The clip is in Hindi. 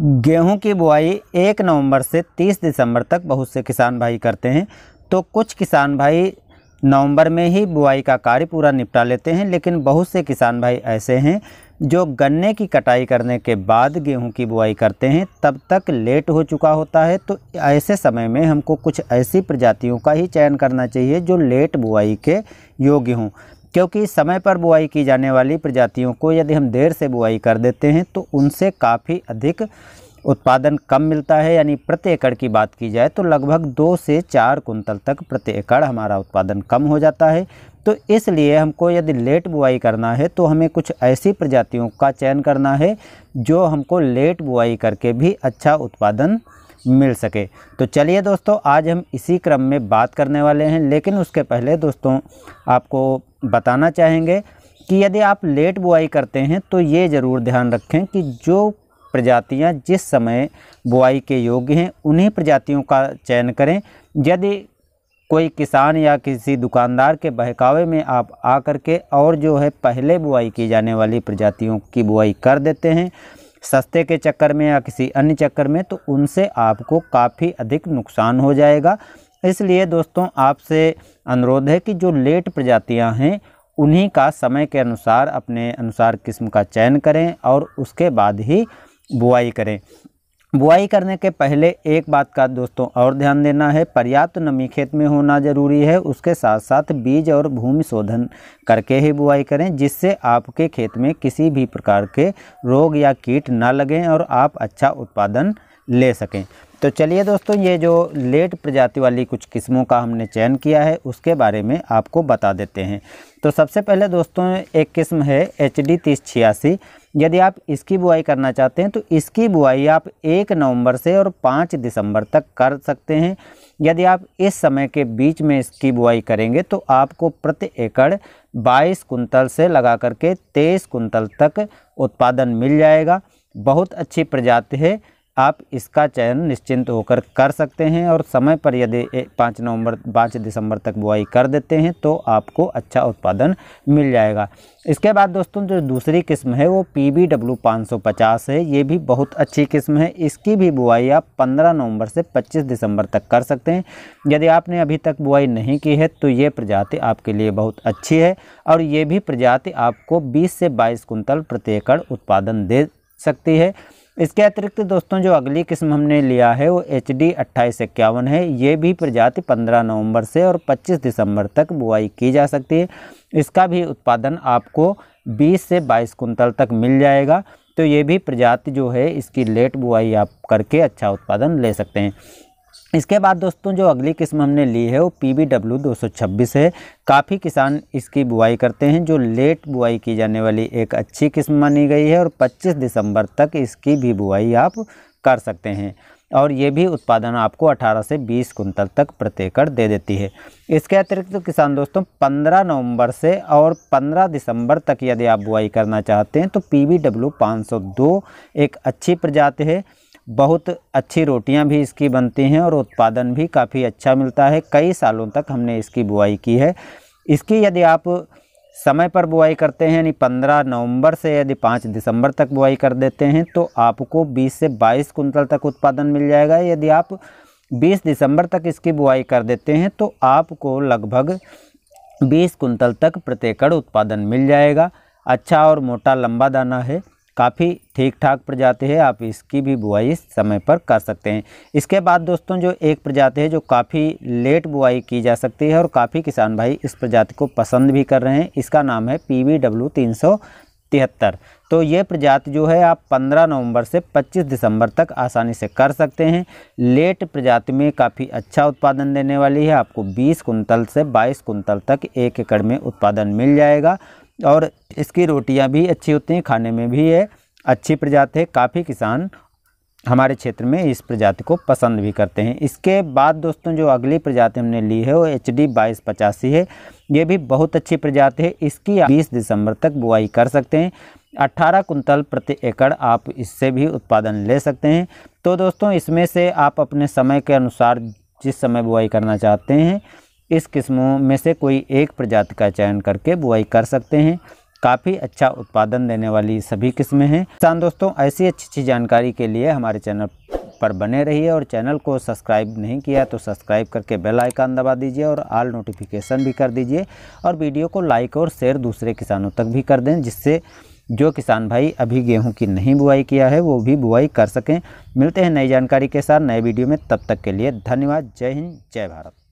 गेहूं की बुआई एक नवंबर से तीस दिसंबर तक बहुत से किसान भाई करते हैं तो कुछ किसान भाई नवंबर में ही बुआई का कार्य पूरा निपटा लेते हैं लेकिन बहुत से किसान भाई ऐसे हैं जो गन्ने की कटाई करने के बाद गेहूं की बुआई करते हैं तब तक लेट हो चुका होता है तो ऐसे समय में हमको कुछ ऐसी प्रजातियों का ही चयन करना चाहिए जो लेट बुआई के योग्य हों क्योंकि समय पर बुआई की जाने वाली प्रजातियों को यदि हम देर से बुआई कर देते हैं तो उनसे काफ़ी अधिक उत्पादन कम मिलता है यानी प्रति एकड़ की बात की जाए तो लगभग दो से चार कुंतल तक प्रति एकड़ हमारा उत्पादन कम हो जाता है तो इसलिए हमको यदि लेट बुआई करना है तो हमें कुछ ऐसी प्रजातियों का चयन करना है जो हमको लेट बुआई करके भी अच्छा उत्पादन मिल सके तो चलिए दोस्तों आज हम इसी क्रम में बात करने वाले हैं लेकिन उसके पहले दोस्तों आपको बताना चाहेंगे कि यदि आप लेट बुआई करते हैं तो ये ज़रूर ध्यान रखें कि जो प्रजातियां जिस समय बुआई के योग्य हैं उन्हीं प्रजातियों का चयन करें यदि कोई किसान या किसी दुकानदार के बहकावे में आप आ कर के और जो है पहले बुआई की जाने वाली प्रजातियों की बुआई कर देते हैं सस्ते के चक्कर में या किसी अन्य चक्कर में तो उनसे आपको काफ़ी अधिक नुकसान हो जाएगा इसलिए दोस्तों आपसे अनुरोध है कि जो लेट प्रजातियां हैं उन्हीं का समय के अनुसार अपने अनुसार किस्म का चयन करें और उसके बाद ही बुआई करें बुआई करने के पहले एक बात का दोस्तों और ध्यान देना है पर्याप्त नमी खेत में होना ज़रूरी है उसके साथ साथ बीज और भूमि शोधन करके ही बुआई करें जिससे आपके खेत में किसी भी प्रकार के रोग या कीट ना लगें और आप अच्छा उत्पादन ले सकें तो चलिए दोस्तों ये जो लेट प्रजाति वाली कुछ किस्मों का हमने चयन किया है उसके बारे में आपको बता देते हैं तो सबसे पहले दोस्तों एक किस्म है एच डी तीस छियासी यदि आप इसकी बुआई करना चाहते हैं तो इसकी बुआई आप एक नवंबर से और पाँच दिसंबर तक कर सकते हैं यदि आप इस समय के बीच में इसकी बुआई करेंगे तो आपको प्रति एकड़ बाईस कुंतल से लगा करके तेईस कुंतल तक उत्पादन मिल जाएगा बहुत अच्छी प्रजाति है आप इसका चयन निश्चिंत होकर कर सकते हैं और समय पर यदि पाँच नवंबर पाँच दिसंबर तक बुआई कर देते हैं तो आपको अच्छा उत्पादन मिल जाएगा इसके बाद दोस्तों जो दूसरी किस्म है वो पी बी डब्ल्यू पाँच सौ पचास है ये भी बहुत अच्छी किस्म है इसकी भी बुआई आप पंद्रह नवंबर से पच्चीस दिसंबर तक कर सकते हैं यदि आपने अभी तक बुआई नहीं की है तो ये प्रजाति आपके लिए बहुत अच्छी है और ये भी प्रजाति आपको बीस से बाईस कुंतल प्रति एकड़ उत्पादन दे सकती है इसके अतिरिक्त दोस्तों जो अगली किस्म हमने लिया है वो एच डी अट्ठाईस इक्यावन है ये भी प्रजाति 15 नवंबर से और 25 दिसंबर तक बुआई की जा सकती है इसका भी उत्पादन आपको 20 से 22 कुंतल तक मिल जाएगा तो ये भी प्रजाति जो है इसकी लेट बुआई आप करके अच्छा उत्पादन ले सकते हैं इसके बाद दोस्तों जो अगली किस्म हमने ली है वो पी बी डब्ल्यू दो सौ छब्बीस है काफ़ी किसान इसकी बुआई करते हैं जो लेट बुआई की जाने वाली एक अच्छी किस्म मानी गई है और पच्चीस दिसंबर तक इसकी भी बुआई आप कर सकते हैं और ये भी उत्पादन आपको 18 से 20 कुंतल तक प्रति एकड़ दे देती है इसके अतिरिक्त तो किसान दोस्तों 15 नवंबर से और 15 दिसंबर तक यदि आप बुआई करना चाहते हैं तो पी वी डब्ल्यू एक अच्छी प्रजाति है बहुत अच्छी रोटियां भी इसकी बनती हैं और उत्पादन भी काफ़ी अच्छा मिलता है कई सालों तक हमने इसकी बुआई की है इसकी यदि आप समय पर बुआई करते हैं यानी 15 नवंबर से यदि 5 दिसंबर तक बुआई कर देते हैं तो आपको 20 से 22 कुंतल तक उत्पादन मिल जाएगा यदि आप 20 दिसंबर तक इसकी बुआई कर देते हैं तो आपको लगभग 20 कुंतल तक प्रत्येकड़ उत्पादन मिल जाएगा अच्छा और मोटा लंबा दाना है काफ़ी ठीक ठाक प्रजाति है आप इसकी भी बुआई समय पर कर सकते हैं इसके बाद दोस्तों जो एक प्रजाति है जो काफ़ी लेट बुआई की जा सकती है और काफ़ी किसान भाई इस प्रजाति को पसंद भी कर रहे हैं इसका नाम है पी वी डब्ल्यू तीन सौ तिहत्तर तो ये प्रजाति जो है आप 15 नवंबर से 25 दिसंबर तक आसानी से कर सकते हैं लेट प्रजाति में काफ़ी अच्छा उत्पादन देने वाली है आपको 20 कुंतल से 22 कुंतल तक एक एकड़ में उत्पादन मिल जाएगा और इसकी रोटियां भी अच्छी होती हैं खाने में भी है अच्छी प्रजाति है काफ़ी किसान हमारे क्षेत्र में इस प्रजाति को पसंद भी करते हैं इसके बाद दोस्तों जो अगली प्रजाति हमने ली है वो एच डी बाईस पचासी है ये भी बहुत अच्छी प्रजाति है इसकी बीस दिसंबर तक बुआई कर सकते हैं अट्ठारह कुंतल प्रति एकड़ आप इससे भी उत्पादन ले सकते हैं तो दोस्तों इसमें से आप अपने समय के अनुसार जिस समय बुआई करना चाहते हैं इस किस्मों में से कोई एक प्रजाति का चयन करके बुआई कर सकते हैं काफ़ी अच्छा उत्पादन देने वाली सभी किस्में हैं किसान दोस्तों ऐसी अच्छी अच्छी जानकारी के लिए हमारे चैनल पर बने रहिए और चैनल को सब्सक्राइब नहीं किया तो सब्सक्राइब करके बेल आइकन दबा दीजिए और आल नोटिफिकेशन भी कर दीजिए और वीडियो को लाइक और शेयर दूसरे किसानों तक भी कर दें जिससे जो किसान भाई अभी गेहूं की नहीं बुआई किया है वो भी बुआई कर सकें मिलते हैं नई जानकारी के साथ नए वीडियो में तब तक के लिए धन्यवाद जय हिंद जय भारत